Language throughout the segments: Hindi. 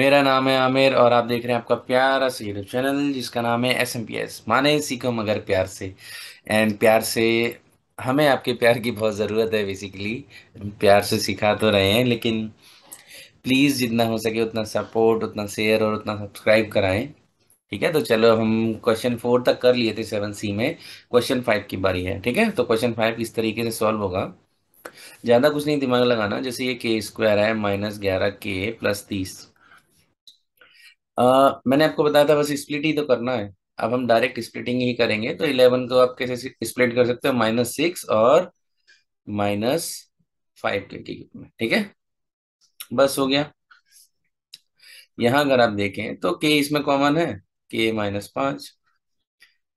मेरा नाम है आमिर और आप देख रहे हैं आपका प्यारा सा यूट्यूब चैनल जिसका नाम है एस एम पी एस माने सीखो मगर प्यार से एंड प्यार से हमें आपके प्यार की बहुत ज़रूरत है बेसिकली प्यार से सिखा तो रहे हैं लेकिन प्लीज़ जितना हो सके उतना सपोर्ट उतना शेयर और उतना सब्सक्राइब कराएं ठीक है तो चलो हम क्वेश्चन फोर तक कर लिए थे सेवन सी में क्वेश्चन फाइव की बारी है ठीक है तो क्वेश्चन फाइव इस तरीके से सॉल्व होगा ज़्यादा कुछ नहीं दिमाग लगाना जैसे ये के स्क्वायर है माइनस ग्यारह के प्लस तीस आ, मैंने आपको बताया था बस स्प्लिट ही तो करना है अब हम डायरेक्ट स्प्लिटिंग ही करेंगे तो इलेवन को आप कैसे स्प्लिट कर सकते हो माइनस सिक्स और माइनस फाइव के टिकट में ठीक है बस हो गया यहां अगर आप देखें तो के इसमें कॉमन है के माइनस पांच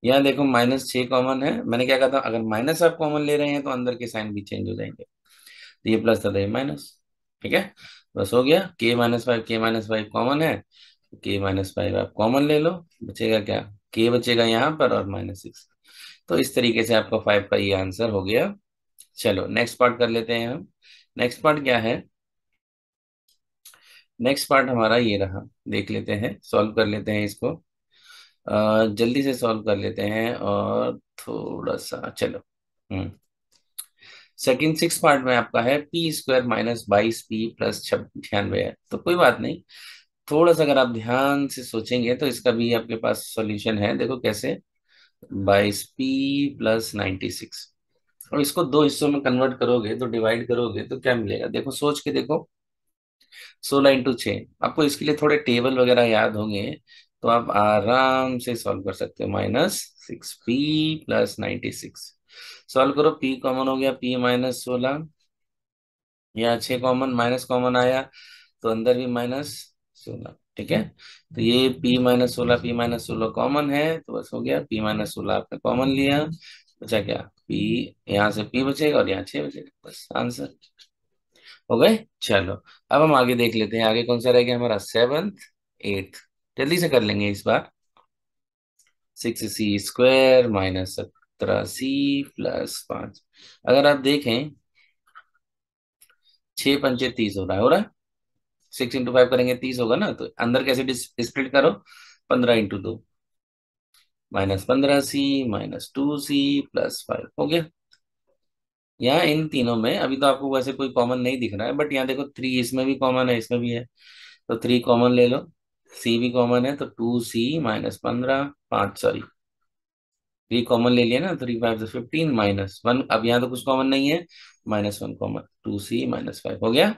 यहां देखो माइनस छ कॉमन है मैंने क्या कहा था अगर माइनस आप कॉमन ले रहे हैं तो अंदर के साइन भी चेंज हो जाएंगे तो ये प्लस था तो ये माइनस ठीक है बस हो गया के माइनस फाइव के माइनस फाइव कॉमन है के माइनस फाइव आप कॉमन ले लो बचेगा क्या के बचेगा यहाँ पर और माइनस सिक्स तो इस तरीके से आपका फाइव का ये आंसर हो गया चलो नेक्स्ट पार्ट कर लेते हैं हम नेक्स्ट पार्ट क्या है नेक्स्ट पार्ट हमारा ये रहा देख लेते हैं सॉल्व कर लेते हैं इसको आ, जल्दी से सॉल्व कर लेते हैं और थोड़ा सा चलो हम्म सेकेंड सिक्स पार्ट में आपका है पी स्क्वायर माइनस बाईस पी प्लस छियानवे है तो कोई बात नहीं थोड़ा सा अगर आप ध्यान से सोचेंगे तो इसका भी आपके पास सॉल्यूशन है देखो कैसे बाईस पी प्लस नाइन्टी सिक्स और इसको दो हिस्सों में कन्वर्ट करोगे तो डिवाइड करोगे तो क्या मिलेगा देखो सोच के देखो सोलह इंटू छ आपको इसके लिए थोड़े टेबल वगैरह याद होंगे तो आप आराम से सॉल्व कर सकते हो minus six P plus ninety six solve करो पी कॉमन हो गया पी माइनस सोलह या छ कॉमन माइनस कॉमन आया तो अंदर भी माइनस सोलह ठीक है तो ये p माइनस सोलह पी माइनस सोलह कॉमन है तो बस हो गया p माइनस सोलह आपने कॉमन लिया बचा क्या p यहाँ से p बचेगा और यहाँ छह बचेगा बस आंसर हो गए चलो अब हम आगे देख लेते हैं आगे कौन सा रह गया हमारा सेवंथ एट्थ जल्दी से कर लेंगे इस बार सिक्स सी स्क्वायर माइनस सत्रह सी प्लस पांच अगर आप देखें छह पंचे तीस हो रहा है हो रहा है सिक्स इंटू फाइव करेंगे तीस होगा ना तो अंदर कैसे स्प्लिट करो पंद्रह इंटू दो माइनस पंद्रह C minus two C plus five हो गया यहाँ इन तीनों में अभी तो आपको वैसे कोई कॉमन नहीं दिख रहा है बट यहाँ देखो थ्री इसमें भी कॉमन है इसमें भी है तो थ्री कॉमन ले लो सी भी कॉमन है तो टू सी माइनस पंद्रह पांच सॉरी थ्री कॉमन ले लिया ना three five fifteen minus one अब यहाँ तो कुछ कॉमन नहीं है minus one common two C minus five हो गया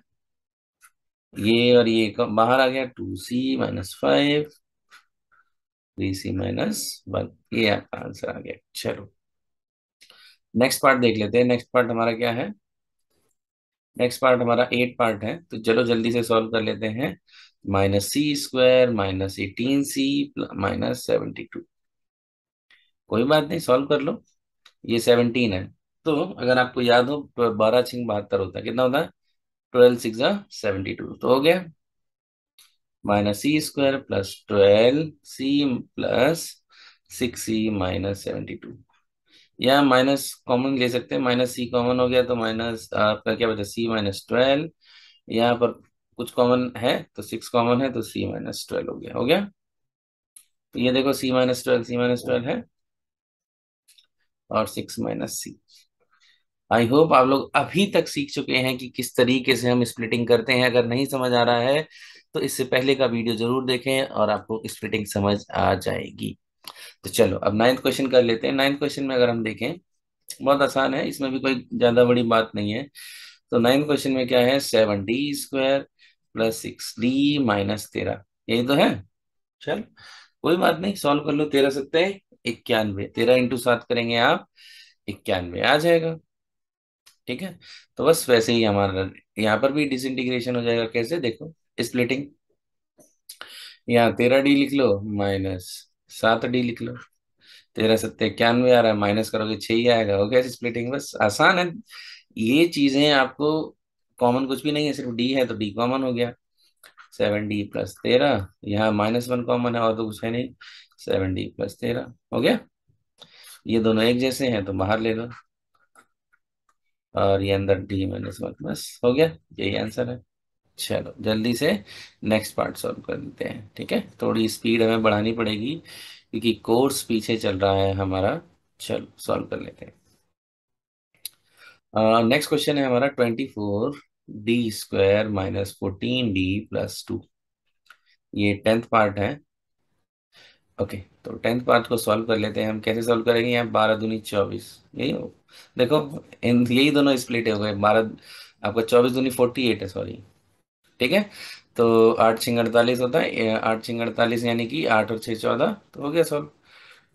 ये और ये बाहर आ गया two C minus five three C minus one ये आपका आंसर आ गया चलो नेक्स्ट पार्ट देख लेते हैं नेक्स्ट पार्ट हमारा क्या है नेक्स्ट पार्ट हमारा एट पार्ट है तो चलो जल्दी से सॉल्व कर लेते हैं minus C square minus eighteen C minus seventy two कोई बात नहीं सॉल्व कर लो ये सेवनटीन है तो अगर आपको याद हो बारह छिंग बहत्तर होता है कितना होता है ट्वेल्व सिक्स सेवेंटी टू तो हो गया minus C square plus twelve C plus six C minus seventy two या माइनस कॉमन ले सकते हैं माइनस सी कॉमन हो गया तो माइनस आपका क्या बचा सी माइनस ट्वेल्व यहाँ पर कुछ कॉमन है तो सिक्स कॉमन है तो सी माइनस ट्वेल्व हो गया हो गया तो ये देखो C minus twelve C minus twelve है और six minus C I hope आप लोग अभी तक सीख चुके हैं कि किस तरीके से हम स्प्लिटिंग करते हैं अगर नहीं समझ आ रहा है तो इससे पहले का वीडियो जरूर देखें और आपको स्प्लिटिंग समझ आ जाएगी तो चलो अब नाइन्थ क्वेश्चन कर लेते हैं नाइन्थ क्वेश्चन में अगर हम देखें बहुत आसान है इसमें भी कोई ज्यादा बड़ी बात नहीं है तो नाइन्थ क्वेश्चन में क्या है seven D square plus six D minus तेरह यही तो है चल कोई बात नहीं सॉल्व कर लो तेरह सत्ते इक्यानवे तेरह इंटू सात करेंगे आप इक्यानवे आ जाएगा ठीक है तो बस वैसे ही हमारा यहाँ पर भी डिसइंटीग्रेशन हो जाएगा कैसे देखो स्प्लिटिंग यहाँ तेरह डी लिख लो माइनस सात डी लिख लो तेरह सत्य इक्यानवे आ रहा है माइनस करोगे छह ही आएगा हो गया स्प्लिटिंग बस आसान है ये चीजें आपको कॉमन कुछ भी नहीं है सिर्फ डी है तो डी कॉमन हो गया सेवन डी प्लस तेरह यहाँ माइनस वन कॉमन है और तो कुछ है नहीं सेवन डी प्लस तेरह हो गया ये दोनों एक जैसे हैं तो बाहर ले लो और ये अंदर डी माइनस वन बस हो गया यही आंसर है चलो जल्दी से नेक्स्ट पार्ट सॉल्व कर देते हैं ठीक है थोड़ी स्पीड हमें बढ़ानी पड़ेगी क्योंकि कोर्स पीछे चल रहा है हमारा चलो सॉल्व कर लेते हैं नेक्स्ट क्वेश्चन है हमारा twenty four D square minus fourteen D plus two ये टेंथ पार्ट है ओके तो टेंथ पार्ट को सॉल्व कर लेते हैं हम कैसे सॉल्व करेंगे यहाँ बारह दूनी चौबीस यही हो देखो इन यही दोनों स्प्लिट हो गए बारह आपका चौबीस दूनी फोर्टी एट है सॉरी ठीक है तो आठ छिंग अड़तालीस होता है आठ छिंग अड़तालीस यानी कि आठ और छः चौदह तो हो गया solve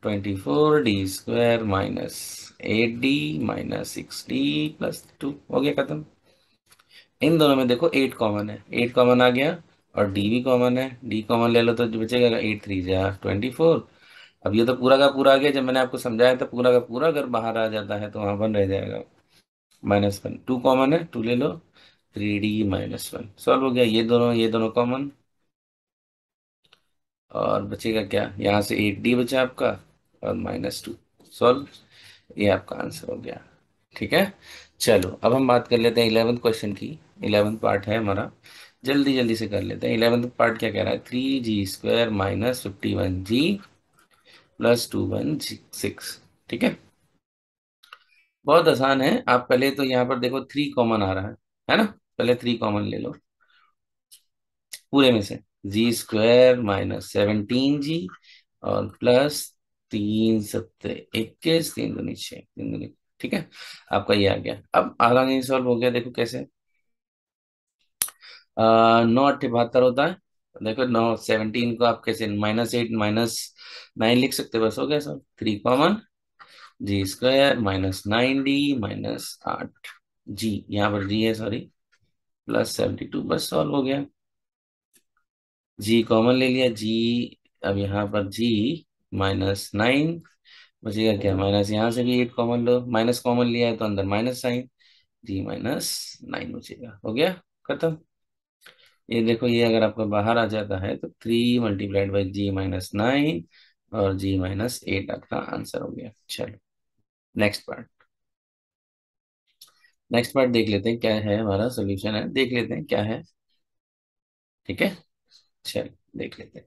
twenty four D square minus eight D minus six D plus two हो गया खत्म इन दोनों में देखो एट कॉमन है एट कॉमन आ गया और डी भी कॉमन है डी कॉमन ले लो तो जो बचेगा एट थ्री जा ट्वेंटी फोर अब ये तो पूरा का पूरा आ गया जब मैंने आपको समझाया तो पूरा का पूरा अगर बाहर आ जाता है तो वहाँ वन रह जाएगा माइनस वन टू कॉमन है टू ले लो three D minus one solve हो गया ये दोनों ये दोनों कॉमन और बचेगा क्या यहाँ से एट डी बचा आपका और माइनस टू सॉल्व ये आपका आंसर हो गया ठीक है चलो अब हम बात कर लेते हैं इलेवंथ क्वेश्चन की इलेवंथ पार्ट है हमारा जल्दी जल्दी से कर लेते हैं इलेवेंथ पार्ट क्या कह रहा है three G square minus fifty one G plus two one six ठीक है बहुत आसान है आप पहले तो यहाँ पर देखो थ्री कॉमन आ रहा है है ना पहले थ्री कॉमन ले लो पूरे में से G square minus seventeen G और प्लस तीन सत्तर इक्कीस तीन दो नीचे तीन दूनी ठीक है आपका ये आ गया अब आगे सॉल्व हो गया देखो कैसे नौ अट्ठे बहत्तर होता है देखो नौ सेवनटीन को आप कैसे माइनस एट माइनस नाइन लिख सकते बस हो गया sir three common G square minus nine D minus आठ जी यहाँ पर जी है सॉरी प्लस सेवेंटी टू बस सॉल्व हो गया जी कॉमन ले लिया जी अब यहाँ पर जी माइनस नाइन बचेगा क्या माइनस यहाँ से भी एट कॉमन लो माइनस कॉमन लिया है तो अंदर minus sign G minus nine बचेगा हो गया खत्म ये देखो ये अगर आपका बाहर आ जाता है तो three multiplied by G minus nine और जी माइनस एट आपका आंसर हो गया चलो नेक्स्ट पार्ट नेक्स्ट पार्ट देख लेते हैं क्या है हमारा सोल्यूशन है देख लेते हैं क्या है ठीक है चलो देख लेते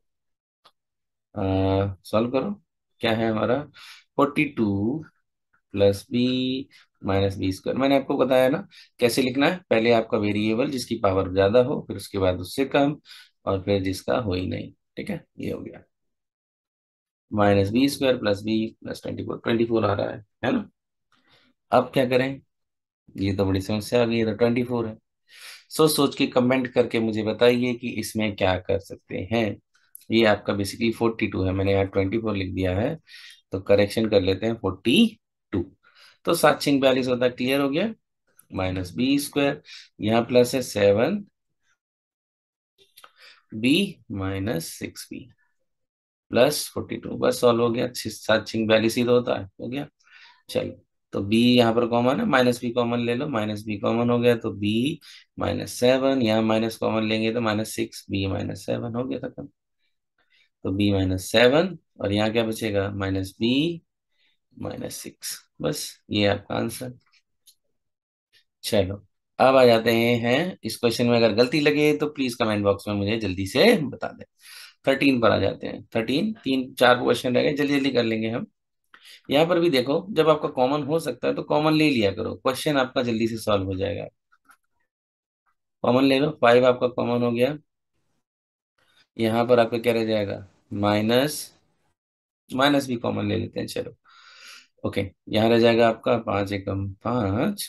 हैं सॉल्व करो क्या है हमारा forty two plus B minus B square मैंने आपको बताया ना कैसे लिखना है पहले आपका वेरिएबल जिसकी पावर ज्यादा हो फिर उसके बाद उससे कम और फिर जिसका हो ही नहीं ठीक है ये हो गया minus B square plus B plus twenty four twenty four आ रहा है है ना अब क्या करें ये तो बड़ी समस्या आ गई तो ट्वेंटी फोर है सोच सोच के कमेंट करके मुझे बताइए कि इसमें क्या कर सकते हैं ये आपका बेसिकली फोर्टी टू है मैंने यहाँ ट्वेंटी फोर लिख दिया है तो करेक्शन कर लेते हैं फोर्टी तो साक्षिंग बैलेंस होता क्लियर हो गया माइनस बी स्क्वायर यहां प्लस है seven B minus six B plus forty two बस सॉल्व हो गया सात छिंग बयालीस ही तो होता है हो गया चलो तो b यहाँ पर कॉमन है माइनस बी कॉमन ले लो माइनस बी कॉमन हो गया तो b माइनस सेवन यहाँ माइनस कॉमन लेंगे तो minus six B minus seven हो गया खत्म तो b माइनस सेवन और यहाँ क्या बचेगा माइनस बी माइनस सिक्स बस ये आपका आंसर चलो अब आ जाते हैं इस क्वेश्चन में अगर गलती लगे तो प्लीज कमेंट बॉक्स में मुझे जल्दी से बता दें थर्टीन पर आ जाते हैं थर्टीन तीन चार क्वेश्चन रह गए जल्दी जल्दी कर लेंगे हम यहाँ पर भी देखो जब आपका कॉमन हो सकता है तो कॉमन ले लिया करो क्वेश्चन आपका जल्दी से सॉल्व हो जाएगा कॉमन ले लो फाइव आपका कॉमन हो गया यहाँ पर आपका क्या रह जाएगा माइनस माइनस भी कॉमन ले लेते हैं चलो ओके यहाँ रह जाएगा आपका पांच एकम पांच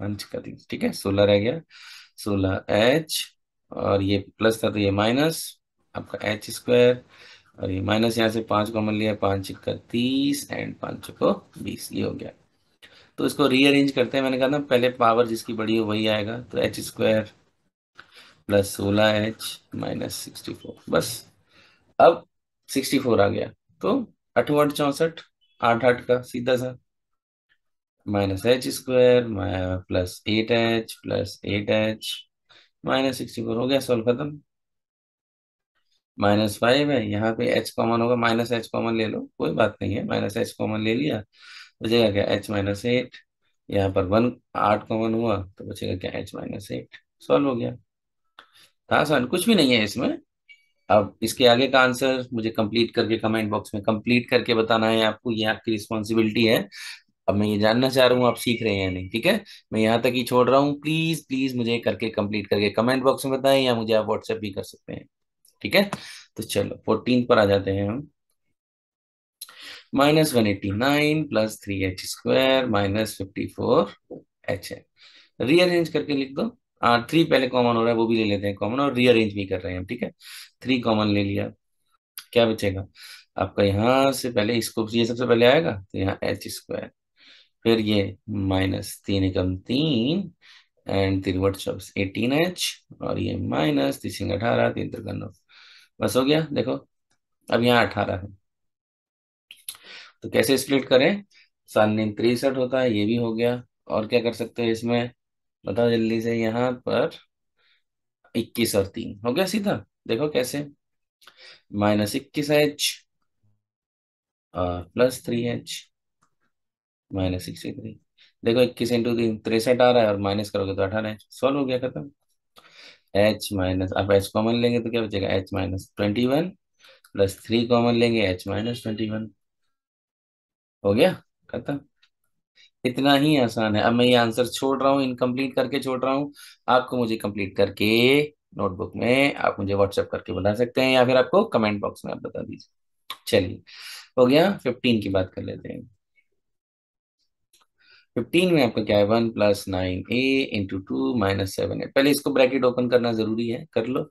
पंच का तीन ठीक है सोलह रह गया सोलह एच और ये प्लस था तो ये माइनस आपका एच स्क्वायर और ये माइनस यहाँ से पांच कॉमन लिया पांच का तीस एंड पांच को बीस ये हो गया तो इसको रीअरेंज करते हैं मैंने कहा ना पहले पावर जिसकी बड़ी हो वही आएगा तो एच स्क्वायर प्लस सोलह एच माइनस सिक्सटी फोर बस अब सिक्सटी फोर आ गया तो अठवट चौंसठ आठ आठ का सीधा सा minus H square plus eight H plus eight H minus sixty four हो गया सॉल्व खत्म माइनस फाइव है यहाँ पे एच कॉमन होगा माइनस एच कॉमन ले लो कोई बात नहीं है माइनस एच कॉमन ले लिया बचेगा क्या एच माइनस एट यहाँ पर वन आठ कॉमन हुआ तो बचेगा क्या एच माइनस एट सॉल्व हो गया था आसान कुछ भी नहीं है इसमें अब इसके आगे का आंसर मुझे कंप्लीट करके कमेंट बॉक्स में कंप्लीट करके बताना है आपको ये आपकी रिस्पॉन्सिबिलिटी है अब मैं ये जानना चाह रहा हूँ आप सीख रहे हैं या नहीं ठीक है मैं यहाँ तक ही छोड़ रहा हूँ प्लीज प्लीज मुझे करके कंप्लीट करके कमेंट बॉक्स में बताएं या मुझे आप व्हाट्सएप भी कर सकते हैं ठीक है तो चलो फोर्टीन पर आ जाते हैं हम minus one eighty nine plus three H square minus fifty four H है रीअरेंज करके लिख दो आ, हाँ, थ्री पहले कॉमन हो रहा है वो भी ले लेते हैं कॉमन और रीअरेंज भी कर रहे हैं ठीक है थ्री कॉमन ले लिया क्या बचेगा आपका यहाँ से पहले इसको ये सबसे पहले आएगा तो यहाँ एच स्क्वायर फिर ये माइनस तीन एकम तीन एंड तिरवट चौबीस एटीन एच और ये माइनस तीन अठारह तीन तिरकन नौ बस हो गया देखो अब यहाँ अठारह है तो कैसे स्प्लिट करें सात तिरसठ होता है ये भी हो गया और क्या कर सकते हैं इसमें बताओ जल्दी से यहाँ पर इक्कीस और तीन हो गया सीधा देखो कैसे माइनस इक्कीस एच और plus three H minus sixty three देखो इक्कीस इंटू तीन तिरसठ आ रहा है और माइनस करोगे तो अठारह एच सॉल्व हो गया खत्म एच माइनस आप एच कॉमन लेंगे तो क्या बचेगा H minus twenty one plus three common लेंगे एच माइनस ट्वेंटी वन हो गया खत्म इतना ही आसान है अब मैं ये आंसर छोड़ रहा हूँ इनकम्प्लीट करके छोड़ रहा हूँ आपको मुझे कंप्लीट करके नोटबुक में आप मुझे व्हाट्सएप करके बता सकते हैं या फिर आपको कमेंट बॉक्स में आप बता दीजिए चलिए हो गया फिफ्टीन की बात कर लेते हैं फिफ्टीन में आपका क्या है one plus nine A into two minus seven A पहले इसको ब्रैकेट ओपन करना जरूरी है कर लो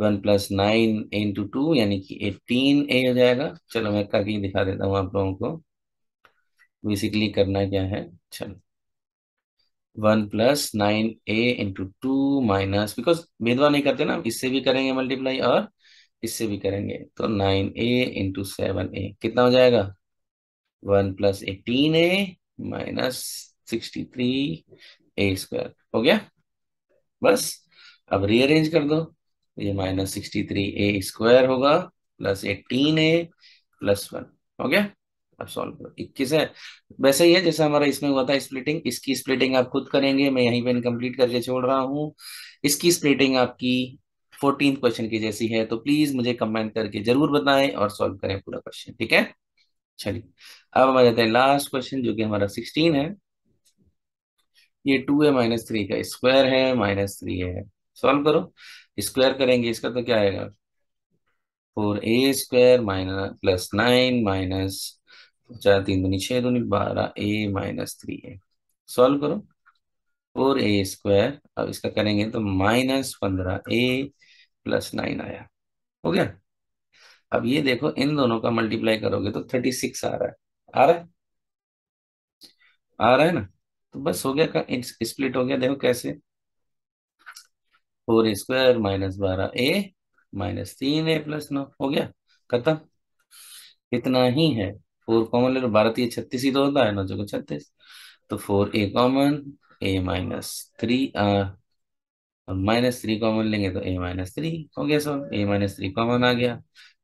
one plus nine into two यानी कि एटीन ए हो जाएगा चलो मैं करके दिखा देता हूँ आप लोगों को बेसिकली करना क्या है चलो one plus nine A into two minus because भेदभाव नहीं करते ना इससे भी करेंगे मल्टीप्लाई और इससे भी करेंगे तो nine A into seven A कितना हो जाएगा one plus eighteen A minus sixty three A square हो गया बस अब रीअरेंज कर दो ये minus sixty three A square होगा plus eighteen A plus one हो गया अब सॉल्व करो इक्कीस है वैसे ही है जैसा हमारा इसमें हुआ था स्प्लिटिंग इसकी स्प्लिटिंग आप खुद करेंगे मैं यहीं पे इनकम्प्लीट करके छोड़ रहा हूँ इसकी स्प्लिटिंग आपकी फोर्टीन क्वेश्चन की जैसी है तो प्लीज मुझे कमेंट करके जरूर बताएं और सॉल्व करें पूरा क्वेश्चन ठीक है चलिए अब हम आ जाते हैं लास्ट क्वेश्चन जो कि हमारा सिक्सटीन है ये टू है माइनस थ्री का स्क्वायर है माइनस थ्री है सॉल्व करो स्क्वायर करेंगे इसका तो क्या आएगा four A square minus plus nine minus चार तीन दूनी छह दूनी बारह A minus three A solve करो फोर ए स्क्वायर अब इसका करेंगे तो माइनस पंद्रह ए प्लस नाइन आया हो गया अब ये देखो इन दोनों का मल्टीप्लाई करोगे तो थर्टी सिक्स आ रहा है आ रहा है आ रहा है ना तो बस हो गया का स्प्लिट हो गया देखो कैसे फोर स्क्वायर माइनस बारह ए माइनस तीन ए प्लस नौ हो गया खत्म इतना ही है फोर कॉमन ले लो बारह छत्तीस ही तो होता है नौ छत्तीस तो four A common A minus three minus three common लेंगे तो ए माइनस थ्री हो गया so A minus three common आ गया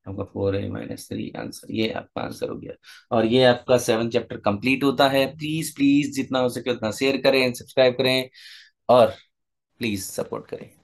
आपका four A minus three answer ये आपका आंसर हो गया और ये आपका सेवन चैप्टर कंप्लीट होता है प्लीज प्लीज जितना हो सके उतना शेयर करें सब्सक्राइब करें और प्लीज सपोर्ट करें